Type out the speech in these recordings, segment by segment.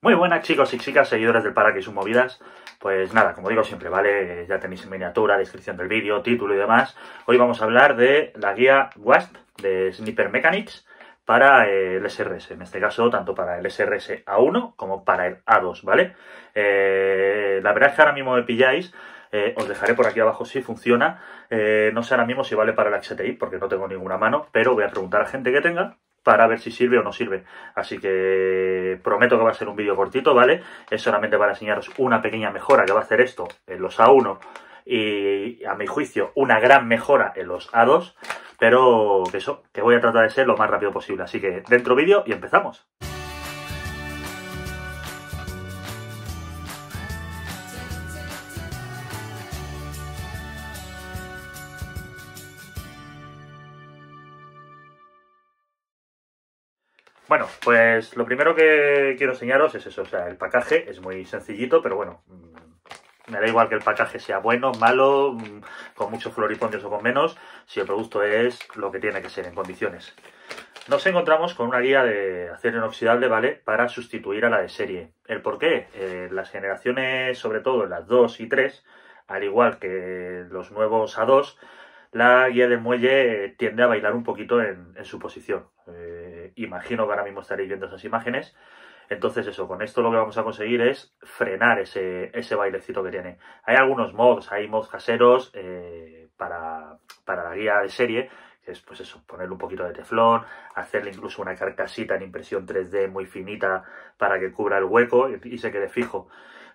Muy buenas chicos y chicas, seguidores del Para que sus movidas. Pues nada, como digo siempre, ¿vale? Eh, ya tenéis miniatura, descripción del vídeo, título y demás. Hoy vamos a hablar de la guía WASP de Sniper Mechanics para eh, el SRS, en este caso tanto para el SRS A1 como para el A2, ¿vale? Eh, la verdad es que ahora mismo me pilláis, os dejaré por aquí abajo si funciona, no sé ahora mismo si vale para el XTI porque no tengo ninguna mano, pero voy a preguntar a gente que tenga para ver si sirve o no sirve. Así que prometo que va a ser un vídeo cortito, ¿vale? Es solamente para enseñaros una pequeña mejora que va a hacer esto en los A1 y, a mi juicio, una gran mejora en los A2, pero que eso, que voy a tratar de ser lo más rápido posible. Así que dentro vídeo y empezamos. Bueno, pues lo primero que quiero enseñaros es eso, o sea, el pacaje es muy sencillito, pero bueno, mm, me da igual que el pacaje sea bueno, malo, mm, con mucho floripondios o con menos, si el producto es lo que tiene que ser en condiciones. Nos encontramos con una guía de acero inoxidable, ¿vale? Para sustituir a la de serie. ¿El por qué? Eh, las generaciones, sobre todo las 2 y 3, al igual que los nuevos A2, la guía de muelle tiende a bailar un poquito en, su posición. Eh, imagino que ahora mismo estaréis viendo esas imágenes. Entonces eso, con esto lo que vamos a conseguir es frenar ese, bailecito que tiene. Hay algunos mods, hay mods caseros eh, para, la guía de serie, que es pues eso, ponerle un poquito de teflón, hacerle incluso una carcasita en impresión 3D muy finita para que cubra el hueco y, se quede fijo.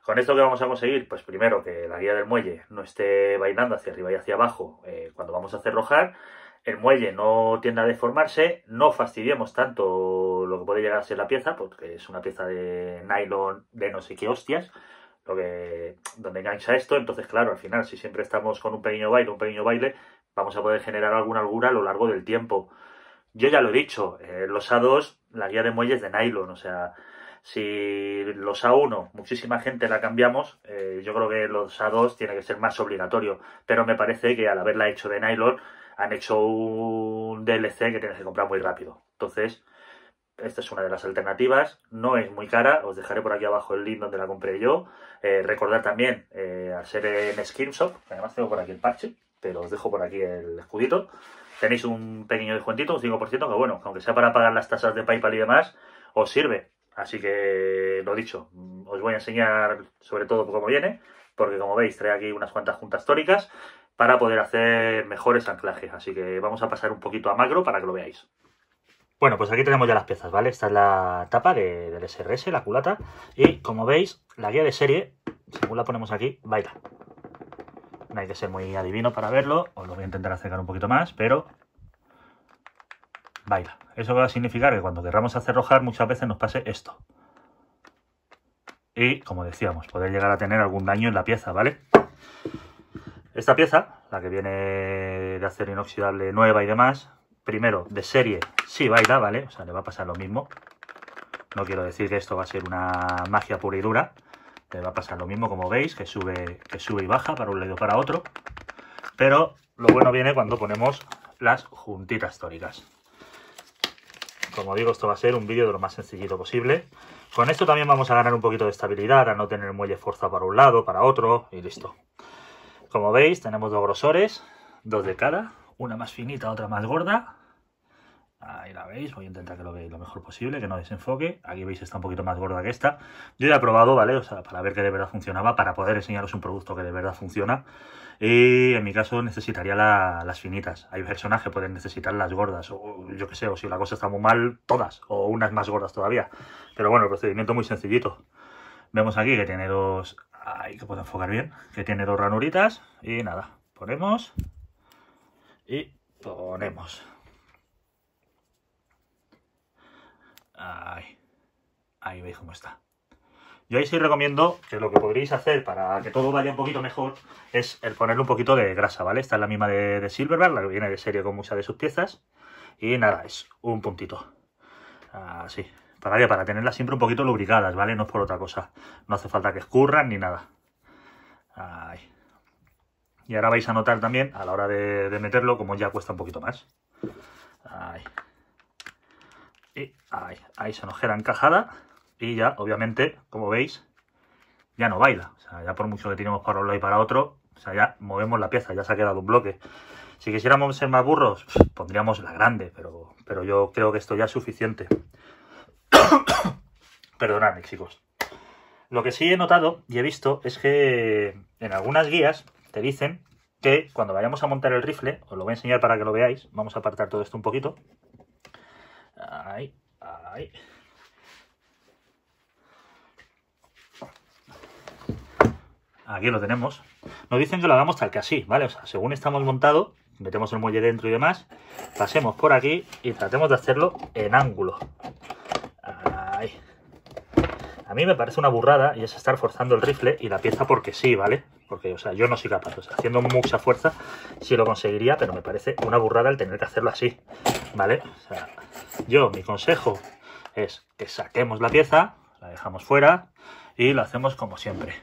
Con esto que vamos a conseguir, pues primero que la guía del muelle no esté bailando hacia arriba y hacia abajo eh, cuando vamos a cerrojar, el muelle no tiende a deformarse, no fastidiemos tanto lo que puede llegar a ser la pieza, porque es una pieza de nylon de no sé qué hostias, lo que, donde engancha esto, entonces claro, al final, si siempre estamos con un pequeño baile, un pequeño baile, vamos a poder generar alguna algura a lo largo del tiempo. Yo ya lo he dicho, eh, los A2, la guía de muelles de nylon, o sea, si los A1, muchísima gente la cambiamos, eh, yo creo que los A2 tiene que ser más obligatorio, pero me parece que al haberla hecho de nylon, han hecho un DLC que tienes que comprar muy rápido. Entonces, esta es una de las alternativas, no es muy cara, os dejaré por aquí abajo el link donde la compré yo. Eh, recordad también, eh, al ser en Skimshop, además tengo por aquí el parche, pero os dejo por aquí el escudito, tenéis un pequeño descuentito, un 5%, que bueno, aunque sea para pagar las tasas de PayPal y demás, os sirve. Así que, lo dicho, os voy a enseñar sobre todo cómo viene, porque como veis, trae aquí unas cuantas juntas tóricas para poder hacer mejores anclajes. Así que vamos a pasar un poquito a macro para que lo veáis. Bueno, pues aquí tenemos ya las piezas, ¿vale? Esta es la tapa del SRS, la culata. Y como veis, la guía de serie, según la ponemos aquí, baila. No hay que ser muy adivino para verlo. Os lo voy a intentar acercar un poquito más, pero baila. Eso va a significar que cuando querramos rojar, muchas veces nos pase esto. Y, como decíamos, poder llegar a tener algún daño en la pieza, ¿vale? Esta pieza, la que viene de acero inoxidable nueva y demás, primero, de serie, sí baila, ¿vale? O sea, le va a pasar lo mismo. No quiero decir que esto va a ser una magia pura y dura. Le va a pasar lo mismo, como veis, que sube, que sube y baja para un lado para otro. Pero lo bueno viene cuando ponemos las juntitas tóricas. Como digo, esto va a ser un vídeo de lo más sencillito posible. Con esto también vamos a ganar un poquito de estabilidad, a no tener muelle fuerza para un lado, para otro y listo. Como veis, tenemos dos grosores, dos de cada, una más finita, otra más gorda. Ahí la veis, voy a intentar que lo veáis lo mejor posible, que no desenfoque. Aquí veis, está un poquito más gorda que esta. Yo ya he probado, ¿vale? O sea, para ver que de verdad funcionaba, para poder enseñaros un producto que de verdad funciona. Y en mi caso necesitaría las finitas. Hay personas que pueden necesitar las gordas, o yo qué sé, o si la cosa está muy mal, todas, o unas más gordas todavía. Pero bueno, el procedimiento muy sencillito. Vemos aquí que tiene dos... Ahí que puedo enfocar bien. Que tiene dos ranuritas. Y nada, ponemos. Y ponemos. Ahí. Ahí veis cómo está. Yo ahí sí recomiendo que lo que podréis hacer para que todo vaya un poquito mejor es el ponerle un poquito de grasa, ¿vale? Esta es la misma de, de la que viene de serie con muchas de sus piezas. Y nada, es un puntito. Así. ¿Para Para tenerlas siempre un poquito lubricadas, ¿vale? No es por otra cosa. No hace falta que escurran ni nada. Y ahora vais a notar también, a la hora de, meterlo, como ya cuesta un poquito más. Ahí. Y ahí, se nos queda encajada. Y ya, obviamente, como veis, ya no baila. O sea, ya por mucho que tenemos para un lado y para otro, o sea, ya movemos la pieza, ya se ha quedado un bloque. Si quisiéramos ser más burros, pondríamos la grande, pero, pero yo creo que esto ya es suficiente. Perdonadme, chicos. Lo que sí he notado y he visto es que en algunas guías te dicen que cuando vayamos a montar el rifle, os lo voy a enseñar para que lo veáis, vamos a apartar todo esto un poquito. Ahí, ahí. Aquí lo tenemos. Nos dicen que lo hagamos tal que así, ¿vale? O sea, según estamos montado, metemos el muelle dentro y demás, pasemos por aquí y tratemos de hacerlo en ángulo, a mí me parece una burrada y es estar forzando el rifle y la pieza porque sí, ¿vale? Porque, o sea, yo no soy capaz. O sea, haciendo mucha fuerza sí lo conseguiría, pero me parece una burrada el tener que hacerlo así, ¿vale? yo, mi consejo es que saquemos la pieza, la dejamos fuera y lo hacemos como siempre.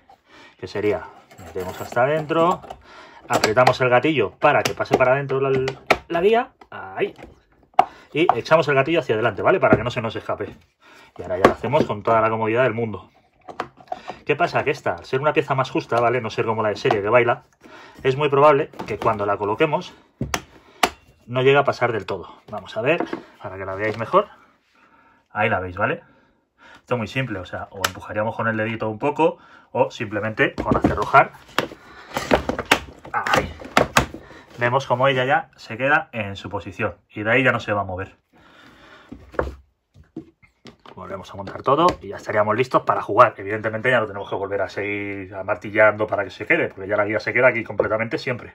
Que sería, metemos hasta adentro, apretamos el gatillo para que pase para adentro la, la guía, ahí, y echamos el gatillo hacia adelante, ¿vale? Para que no se nos escape. Y ahora ya lo hacemos con toda la comodidad del mundo. ¿Qué pasa? Que esta, al ser una pieza más justa, ¿vale? No ser como la de serie que baila, es muy probable que cuando la coloquemos no llegue a pasar del todo. Vamos a ver, para que la veáis mejor. Ahí la veis, ¿vale? Esto es muy simple, o sea, o empujaríamos con el dedito un poco, o simplemente con acerrojar. Ahí. Vemos como ella ya se queda en su posición, y de ahí ya no se va a mover vamos a montar todo y ya estaríamos listos para jugar. Evidentemente ya no tenemos que volver a seguir amartillando para que se quede, porque ya la guía se queda aquí completamente siempre.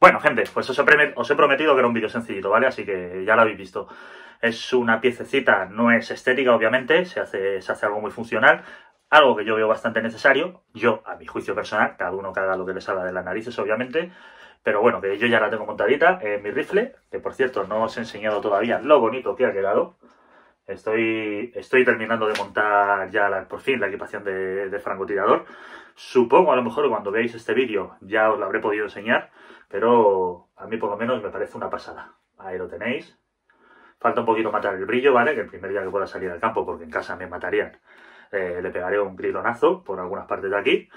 Bueno, gente, pues os he, prometido que era un vídeo sencillito, ¿vale? Así que ya lo habéis visto. Es una piececita, no es estética, obviamente, se hace, se hace algo muy funcional, algo que yo veo bastante necesario, yo, a mi juicio personal, cada uno que haga lo que le salga de las narices, obviamente, pero bueno, que yo ya la tengo montadita en mi rifle, que por cierto no os he enseñado todavía lo bonito que ha quedado. Estoy, estoy terminando de montar ya por fin la equipación de, francotirador. Supongo a lo mejor cuando veáis este vídeo ya os lo habré podido enseñar, pero a mí por lo menos me parece una pasada. Ahí lo tenéis. Falta un poquito matar el brillo, ¿vale? Que el primer día que pueda salir al campo, porque en casa me matarían, eh, le pegaré un grilonazo por algunas partes de aquí.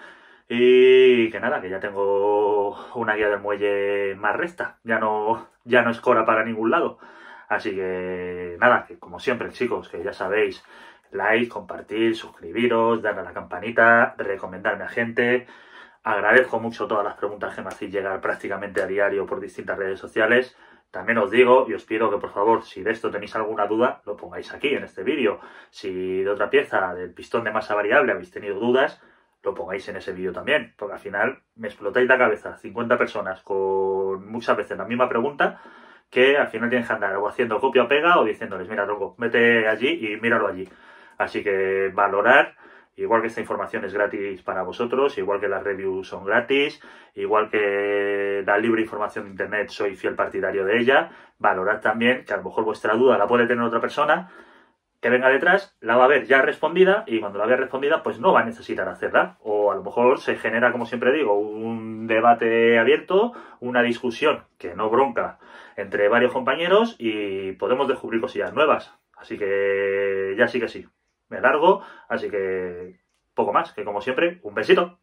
Y que nada, que ya tengo una guía del muelle más recta. Ya no, ya no es cora para ningún lado. Así que nada, como siempre chicos, que ya sabéis, like, compartir, suscribiros, darle a la campanita, recomendarme a gente. Agradezco mucho todas las preguntas que me hacéis llegar prácticamente a diario por distintas redes sociales. También os digo y os pido que por favor, si de esto tenéis alguna duda, lo pongáis aquí en este vídeo. Si de otra pieza del pistón de masa variable habéis tenido dudas, lo pongáis en ese vídeo también, porque al final me explotáis la cabeza 50 personas con muchas veces la misma pregunta que al final tienes que andar o haciendo copia-pega o o diciéndoles, mira, tronco, mete allí y míralo allí. Así que valorar, igual que esta información es gratis para vosotros, igual que las reviews son gratis, igual que la libre información de Internet, soy fiel partidario de ella, valorar también que a lo mejor vuestra duda la puede tener otra persona que venga detrás la va a ver ya respondida y cuando la vea respondida pues no va a necesitar hacerla o a lo mejor se genera como siempre digo un debate abierto una discusión que no bronca entre varios compañeros y podemos descubrir cosillas nuevas así que ya sí que sí me largo así que poco más que como siempre un besito